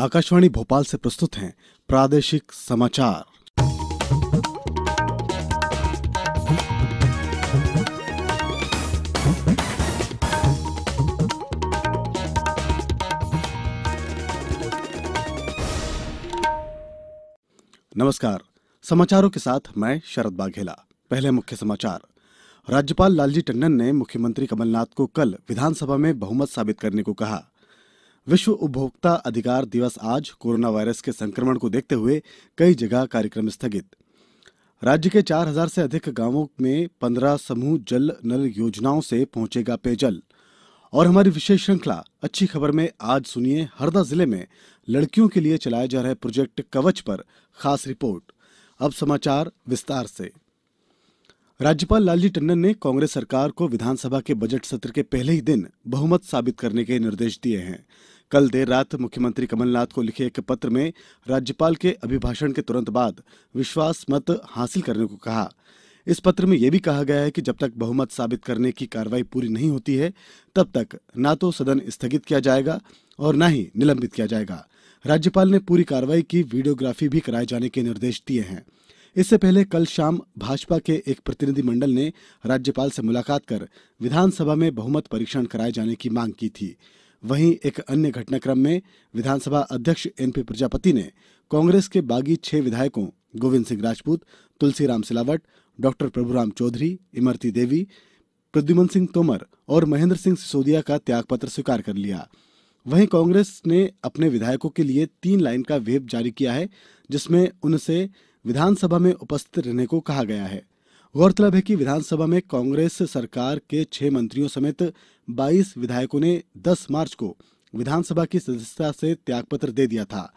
आकाशवाणी भोपाल से प्रस्तुत हैं प्रादेशिक समाचार नमस्कार समाचारों के साथ मैं शरद बाघेला पहले मुख्य समाचार राज्यपाल लालजी टंडन ने मुख्यमंत्री कमलनाथ को कल विधानसभा में बहुमत साबित करने को कहा विश्व उपभोक्ता अधिकार दिवस आज कोरोना वायरस के संक्रमण को देखते हुए कई जगह कार्यक्रम स्थगित राज्य के 4000 से अधिक गांवों में 15 समूह जल नल योजनाओं से पहुंचेगा पेयजल और हमारी विशेष श्रृंखला अच्छी खबर में आज सुनिए हरदा जिले में लड़कियों के लिए चलाए जा रहे प्रोजेक्ट कवच पर खास रिपोर्ट अब समाचार विस्तार से राज्यपाल लालजी टंडन ने कांग्रेस सरकार को विधानसभा के बजट सत्र के पहले ही दिन बहुमत साबित करने के निर्देश दिए हैं कल देर रात मुख्यमंत्री कमलनाथ को लिखे एक पत्र में राज्यपाल के अभिभाषण के तुरंत बाद विश्वास मत हासिल करने को कहा इस पत्र में यह भी कहा गया है कि जब तक बहुमत साबित करने की कार्रवाई पूरी नहीं होती है तब तक ना तो सदन स्थगित किया जाएगा और न ही निलंबित किया जाएगा राज्यपाल ने पूरी कार्रवाई की वीडियोग्राफी भी कराए जाने के निर्देश दिए हैं इससे पहले कल शाम भाजपा के एक प्रतिनिधिमंडल ने राज्यपाल से मुलाकात कर विधानसभा में बहुमत परीक्षण कराए जाने की मांग की थी वहीं एक अन्य घटनाक्रम में विधानसभा अध्यक्ष एनपी प्रजापति ने कांग्रेस के बागी छह विधायकों गोविंद सिंह राजपूत तुलसीराम सिलावट डॉक्टर प्रभुराम चौधरी इमरती देवी प्रद्युमन सिंह तोमर और महेंद्र सिंह सिसोदिया का त्यागपत्र स्वीकार कर लिया वहीं कांग्रेस ने अपने विधायकों के लिए तीन लाइन का वेब जारी किया है जिसमें उनसे विधानसभा में उपस्थित रहने को कहा गया है गौरतलब है कि विधानसभा में कांग्रेस सरकार के छह मंत्रियों समेत 22 विधायकों ने 10 मार्च को विधानसभा की सदस्यता से त्यागपत्र दे दिया था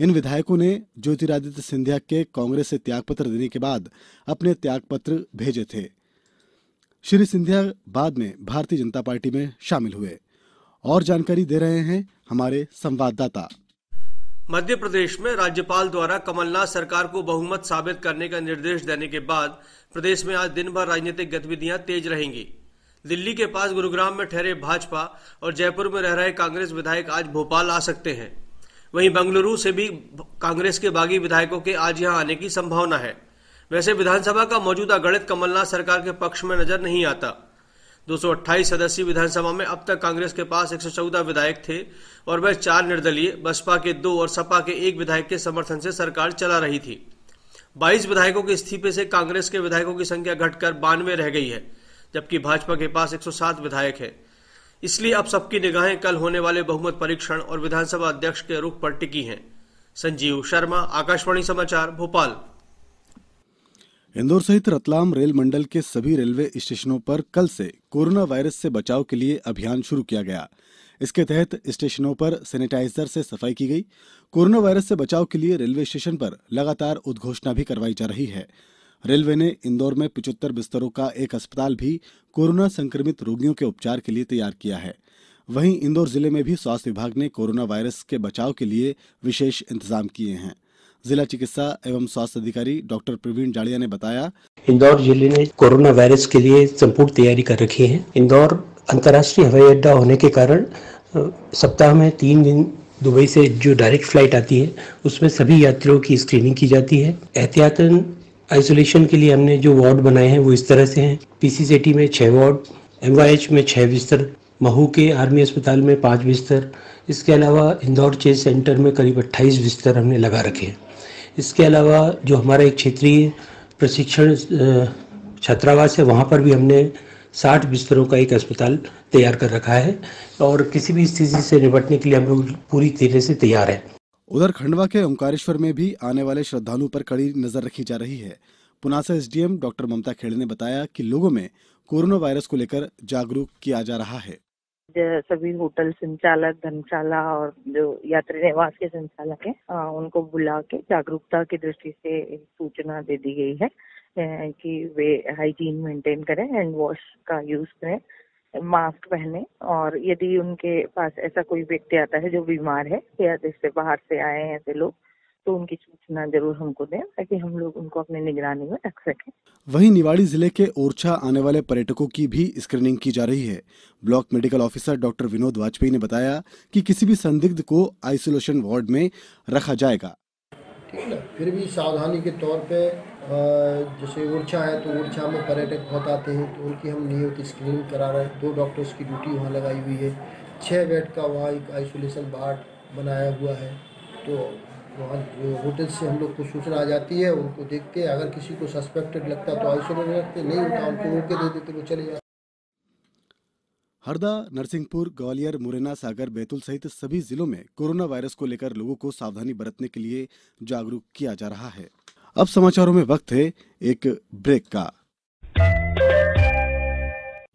इन विधायकों ने ज्योतिरादित्य सिंधिया के कांग्रेस से त्यागपत्र देने के बाद अपने त्यागपत्र भेजे थे श्री सिंधिया बाद में भारतीय जनता पार्टी में शामिल हुए और जानकारी दे रहे हैं हमारे संवाददाता मध्य प्रदेश में राज्यपाल द्वारा कमलनाथ सरकार को बहुमत साबित करने का निर्देश देने के बाद प्रदेश में आज दिन भर राजनीतिक गतिविधियां तेज रहेंगी दिल्ली के पास गुरुग्राम में ठहरे भाजपा और जयपुर में रह रहे कांग्रेस विधायक आज भोपाल आ सकते हैं वहीं बंगलुरु से भी कांग्रेस के बागी विधायकों के आज यहां आने की संभावना है वैसे विधानसभा का मौजूदा गणित कमलनाथ सरकार के पक्ष में नजर नहीं आता 228 सदस्यीय विधानसभा में अब तक कांग्रेस के पास 114 विधायक थे और वह चार निर्दलीय बसपा के दो और सपा के एक विधायक के समर्थन से सरकार चला रही थी 22 विधायकों के इस्तीफे से कांग्रेस के विधायकों की संख्या घटकर बानवे रह गई है जबकि भाजपा के पास 107 विधायक है इसलिए अब सबकी निगाहें कल होने वाले बहुमत परीक्षण और विधानसभा अध्यक्ष के रुख पर टिकी हैं संजीव शर्मा आकाशवाणी समाचार भोपाल इंदौर सहित रतलाम रेल मंडल के सभी रेलवे स्टेशनों पर कल से कोरोना वायरस से बचाव के लिए अभियान शुरू किया गया इसके तहत स्टेशनों पर सैनिटाइजर से सफाई की गई कोरोना वायरस से बचाव के लिए रेलवे स्टेशन पर लगातार उद्घोषणा भी करवाई जा रही है रेलवे ने इंदौर में पिचहत्तर बिस्तरों का एक अस्पताल भी कोरोना संक्रमित रोगियों के उपचार के लिए तैयार किया है वहीं इंदौर जिले में भी स्वास्थ्य विभाग ने कोरोना वायरस के बचाव के लिए विशेष इंतजाम किए हैं जिला चिकित्सा एवं स्वास्थ्य अधिकारी डॉक्टर प्रवीण जाड़िया ने बताया इंदौर जिले ने कोरोना वायरस के लिए संपूर्ण तैयारी कर रखी है इंदौर अंतर्राष्ट्रीय हवाई अड्डा होने के कारण सप्ताह में तीन दिन दुबई से जो डायरेक्ट फ्लाइट आती है उसमें सभी यात्रियों की स्क्रीनिंग की जाती है एहतियातन आइसोलेशन के लिए हमने जो वार्ड बनाए हैं वो इस तरह से हैं पीसीसीटी में छः वार्ड एमवाईएच में छः बिस्तर महू के आर्मी अस्पताल में पाँच बिस्तर इसके अलावा इंदौर चेस सेंटर में करीब अट्ठाईस बिस्तर हमने लगा रखे हैं इसके अलावा जो हमारा एक क्षेत्रीय प्रशिक्षण छात्रावास है वहाँ पर भी हमने साठ बिस्तरों का एक अस्पताल तैयार कर रखा है और किसी भी स्थिति से निपटने के लिए हम लोग पूरी तरह से तैयार हैं उधर खंडवा के ओंकारेश्वर में भी आने वाले श्रद्धालुओं पर कड़ी नजर रखी जा रही है पुनासा एसडीएम डॉक्टर ममता खेड़े ने बताया कि लोगों में कोरोना वायरस को लेकर जागरूक किया जा रहा है सभी होटल संचालक धर्मशाला और जो यात्री निवास के संचालक है उनको बुला के जागरूकता की दृष्टि से सूचना दे दी गई है कि वे हाइजीन मेंटेन करें हैंड वॉश का यूज करें मास्क पहने और यदि उनके पास ऐसा कोई व्यक्ति आता है जो बीमार है या जिससे बाहर से आए हैं ऐसे लोग तो उनकी सूचना जरूर हमको दें ताकि हम लोग उनको अपने निगरानी में रख सकें वहीं निवाड़ी जिले के ओरछा आने वाले पर्यटकों की भी स्क्रीनिंग की जा रही है block medical officer doctor Vinod Vajpayee ने बताया कि किसी भी संदिग्ध को आइसोलेशन वार्ड में रखा जाएगा ठीक है फिर भी सावधानी के तौर पे जैसे ओरछा है तो ओरछा में पर्यटक बहुत आते हैं तो उनकी हम नियमित स्क्रीनिंग करा रहे हैं दो डॉक्टर्स की ड्यूटी वहाँ लगाई हुई है छः बेड का वहाँ एक आइसोलेशन वार्ड बनाया हुआ है तो वहाँ होटल से हम लोग को सूचना आ जाती है उनको देख के अगर किसी को सस्पेक्टेड लगता तो आइसोलेट रखते नहीं होता उनको रोके दे देते वो चले जाते हरदा नरसिंहपुर ग्वालियर मुरैना सागर बैतूल सहित सभी जिलों में कोरोना वायरस को लेकर लोगों को सावधानी बरतने के लिए जागरूक किया जा रहा है अब समाचारों में वक्त है एक ब्रेक का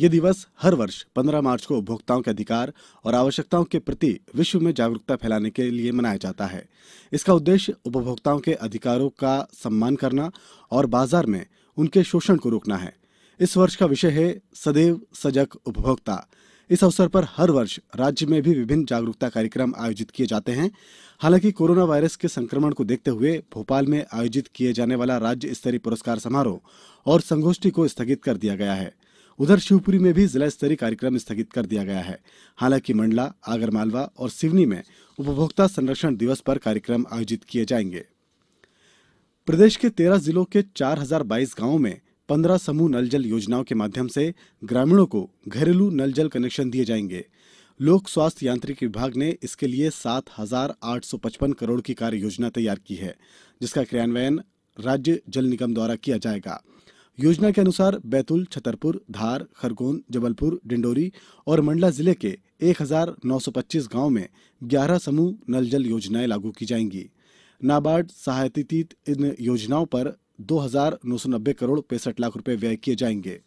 यह दिवस हर वर्ष पन्द्रह मार्च को उपभोक्ताओं के अधिकार और आवश्यकताओं के प्रति विश्व में जागरूकता फैलाने के लिए मनाया जाता है इसका उद्देश्य उपभोक्ताओं के अधिकारों का सम्मान करना और बाजार में उनके शोषण को रोकना है इस वर्ष का विषय है सदैव सजग उपभोक्ता इस अवसर पर हर वर्ष राज्य में भी विभिन्न जागरूकता कार्यक्रम आयोजित किए जाते हैं हालांकि कोरोना वायरस के संक्रमण को देखते हुए भोपाल में आयोजित किए जाने वाला राज्य स्तरीय पुरस्कार समारोह और संगोष्ठी को स्थगित कर दिया गया है उधर शिवपुरी में भी जिला स्तरीय कार्यक्रम स्थगित कर दिया गया है हालांकि मंडला आगरमालवा और सिवनी में उपभोक्ता संरक्षण दिवस पर कार्यक्रम आयोजित किए जाएंगे प्रदेश के तेरह जिलों के चार हजार बाईस गांवों में पंद्रह समूह नल जल योजनाओं के माध्यम से ग्रामीणों को घरेलू नल जल कनेक्शन दिए जाएंगे लोक स्वास्थ्य यांत्रिकी विभाग ने इसके लिए सात हजार आठ सौ पचपन करोड़ की कार्य योजना तैयार की है जिसका क्रियान्वयन राज्य जल निगम द्वारा किया जाएगा योजना के अनुसार बैतूल छतरपुर धार खरगोन जबलपुर डिंडोरी और मंडला जिले के एक हजार नौ सौ पच्चीस में ग्यारह समूह नल जल योजनाएं लागू की जाएंगी नाबार्ड सहायती इन योजनाओं पर दो हजार नौ सौ नब्बे करोड़ पैंसठ लाख रुपए व्यय किए जाएंगे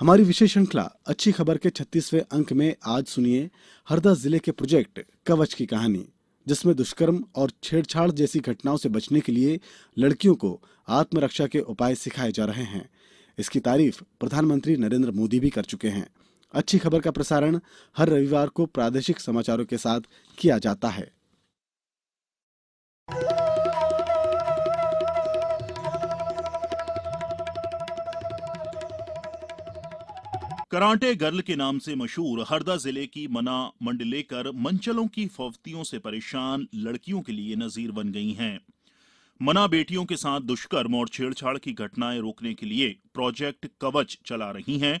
हमारी विशेष श्रृंखला अच्छी खबर के छत्तीसवें अंक में आज सुनिए हरदा जिले के प्रोजेक्ट कवच की कहानी जिसमें दुष्कर्म और छेड़छाड़ जैसी घटनाओं से बचने के लिए लड़कियों को आत्मरक्षा के उपाय सिखाए जा रहे हैं इसकी तारीफ प्रधानमंत्री नरेंद्र मोदी भी कर चुके हैं अच्छी खबर का प्रसारण हर रविवार को प्रादेशिक समाचारों के साथ किया जाता है करांटे गर्ल के नाम से मशहूर हरदा जिले की मना मंडलेकर मंचलों की फवतियों से परेशान लड़कियों के लिए नजीर बन गई हैं मना बेटियों के साथ दुष्कर्म और छेड़छाड़ की घटनाएं रोकने के लिए प्रोजेक्ट कवच चला रही हैं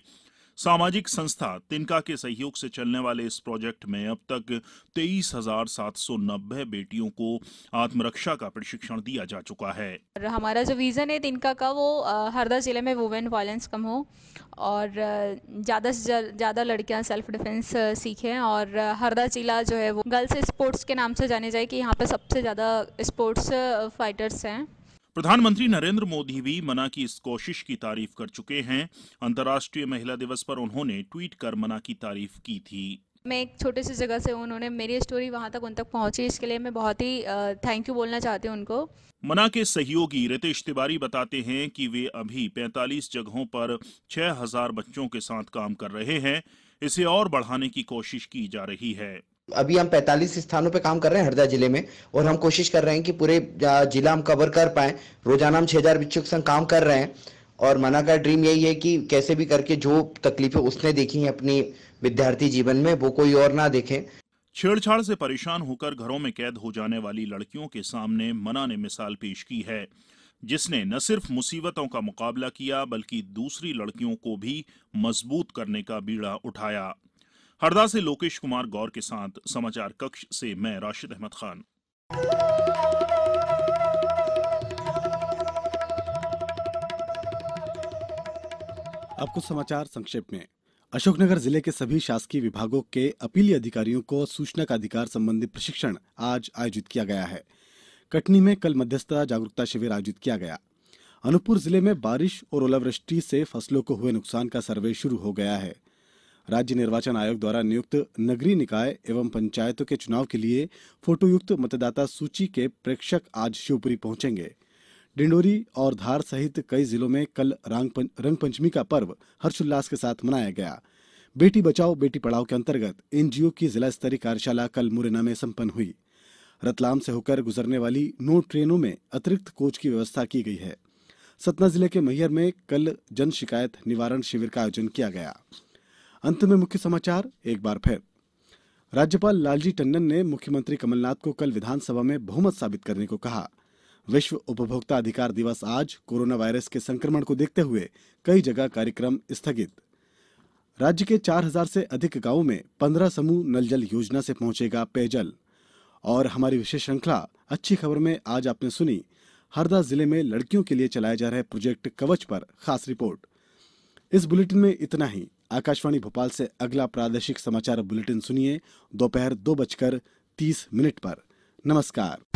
सामाजिक संस्था तिनका के सहयोग से चलने वाले इस प्रोजेक्ट में अब तक तेईस हजार सात सौ नब्बे बेटियों को आत्मरक्षा का प्रशिक्षण दिया जा चुका है हमारा जो विजन है तिनका का वो हरदा जिले में वुमेन वायलेंस कम हो और ज़्यादा से ज़्यादा लड़कियां सेल्फ डिफेंस सीखें और हरदा जिला जो है वो गर्ल्स स्पोर्ट्स के नाम से जाने जाए कि यहाँ पे सबसे ज़्यादा स्पोर्ट्स फाइटर्स हैं प्रधानमंत्री नरेंद्र मोदी भी मना की इस कोशिश की तारीफ कर चुके हैं अंतर्राष्ट्रीय महिला दिवस पर उन्होंने ट्वीट कर मना की तारीफ की थी मैं एक छोटे सी जगह से उन्होंने मेरी स्टोरी वहां तक उन तक पहुंची इसके लिए मैं बहुत ही थैंक यू बोलना चाहती हूँ उनको मना के सहयोगी रितेश तिवारी बताते हैं कि वे अभी 45 जगहों पर 6000 बच्चों के साथ काम कर रहे हैं इसे और बढ़ाने की कोशिश की जा रही है अभी हम 45 स्थानों पे काम कर रहे हैं हरदा जिले में और हम कोशिश कर रहे हैं कि पूरे जिला हम कवर कर पाए रोजाना हम छह हज़ार भिक्षुक संघ काम कर रहे हैं और मना का ड्रीम यही है कि कैसे भी करके जो तकलीफें उसने देखी है अपनी विद्यार्थी जीवन में वो कोई और ना देखे छेड़छाड़ से परेशान होकर घरों में कैद हो जाने वाली लड़कियों के सामने मना ने मिसाल पेश की है जिसने न सिर्फ मुसीबतों का मुकाबला किया बल्कि दूसरी लड़कियों को भी मजबूत करने का बीड़ा उठाया हरदा से लोकेश कुमार गौर के साथ समाचार कक्ष से मैं राशिद अहमद खान अब कुछ समाचार संक्षेप में अशोकनगर जिले के सभी शासकीय विभागों के अपीलीय अधिकारियों को सूचना का अधिकार संबंधी प्रशिक्षण आज आयोजित किया गया है कटनी में कल मध्यस्थता जागरूकता शिविर आयोजित किया गया अनूपपुर जिले में बारिश और ओलावृष्टि से फसलों को हुए नुकसान का सर्वे शुरू हो गया है राज्य निर्वाचन आयोग द्वारा नियुक्त नगरीय निकाय एवं पंचायतों के चुनाव के लिए फोटोयुक्त मतदाता सूची के प्रेक्षक आज शिवपुरी पहुंचेंगे डिंडोरी और धार सहित कई जिलों में कल रंगपंचमी का पर्व हर्षोल्लास के साथ मनाया गया बेटी बचाओ बेटी पढ़ाओ के अंतर्गत एनजीओ की जिला स्तरीय कार्यशाला कल मुरैना में संपन्न हुई रतलाम से होकर गुजरने वाली नौ ट्रेनों में अतिरिक्त कोच की व्यवस्था की गई है सतना जिले के मैहर में कल जन शिकायत निवारण शिविर का आयोजन किया गया अंत में मुख्य समाचार एक बार फिर राज्यपाल लालजी टंडन ने मुख्यमंत्री कमलनाथ को कल विधानसभा में बहुमत साबित करने को कहा विश्व उपभोक्ता अधिकार दिवस आज कोरोना वायरस के संक्रमण को देखते हुए कई जगह कार्यक्रम स्थगित राज्य के 4000 से अधिक गांवों में 15 समूह नल जल योजना से पहुंचेगा पेयजल और हमारी विशेष श्रृंखला अच्छी खबर में आज आपने सुनी हरदा जिले में लड़कियों के लिए चलाए जा रहे प्रोजेक्ट कवच पर खास रिपोर्ट इस बुलेटिन में इतना ही आकाशवाणी भोपाल से अगला प्रादेशिक समाचार बुलेटिन सुनिए दोपहर दो बजकर तीस मिनट पर नमस्कार